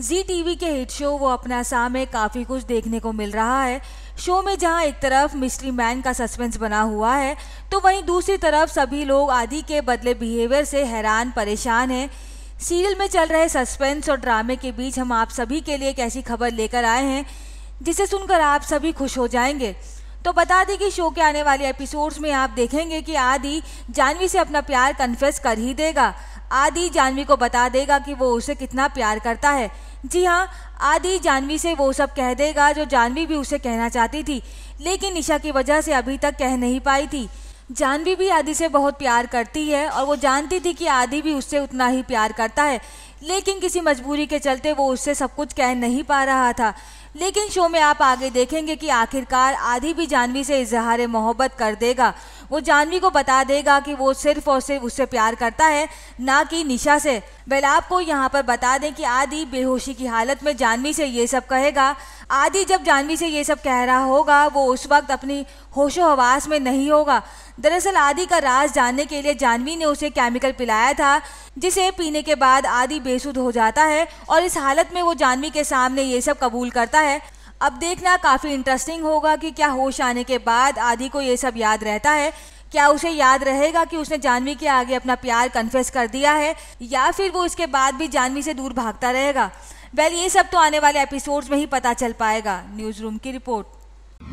जी TV के hit show वो अपना सामे में काफ़ी कुछ देखने को मिल रहा है शो में जहां एक तरफ मिस्ट्री मैन का सस्पेंस बना हुआ है तो वहीं दूसरी तरफ सभी लोग आदि के बदले बिहेवियर से हैरान परेशान हैं सीरियल में चल रहे सस्पेंस और ड्रामे के बीच हम आप सभी के लिए एक ऐसी खबर लेकर आए हैं जिसे सुनकर आप सभी खुश हो जाएंगे तो बता दें कि शो के आने वाले एपिसोड्स में आप देखेंगे कि आदि जानवी से अपना प्यार कन्फेस कर ही देगा आदि जानवी को बता देगा कि वो उसे कितना प्यार करता है जी हाँ आदि जानवी से वो सब कह देगा जो जानवी भी उसे कहना चाहती थी लेकिन निशा की वजह से अभी तक कह नहीं पाई थी जानवी भी आदि से बहुत प्यार करती है और वो जानती थी कि आदि भी उससे उतना ही प्यार करता है लेकिन किसी मजबूरी के चलते वो उससे सब कुछ कह नहीं पा रहा था लेकिन शो में आप आगे देखेंगे कि आखिरकार आदि भी जानवी से इजहार मोहब्बत कर देगा वो जानवी को बता देगा कि वो सिर्फ और सिर्फ उससे प्यार करता है ना कि निशा से वेल आपको यहाँ पर बता दें कि आदि बेहोशी की हालत में जानवी से ये सब कहेगा आदि जब जानवी से ये सब कह रहा होगा वो उस वक्त अपनी होशो हवास में नहीं होगा दरअसल आदि का राज जानने के लिए जानवी ने उसे केमिकल पिलाया था जिसे पीने के बाद आदि बेसुध हो जाता है और इस हालत में वो जानवी के सामने ये सब कबूल करता है अब देखना काफ़ी इंटरेस्टिंग होगा कि क्या होश आने के बाद आदि को ये सब याद रहता है क्या उसे याद रहेगा कि उसने जानवी के आगे अपना प्यार कन्फेस कर दिया है या फिर वो इसके बाद भी जानवी से दूर भागता रहेगा वेल ये सब तो आने वाले एपिसोड्स में ही पता चल पाएगा न्यूज़ रूम की रिपोर्ट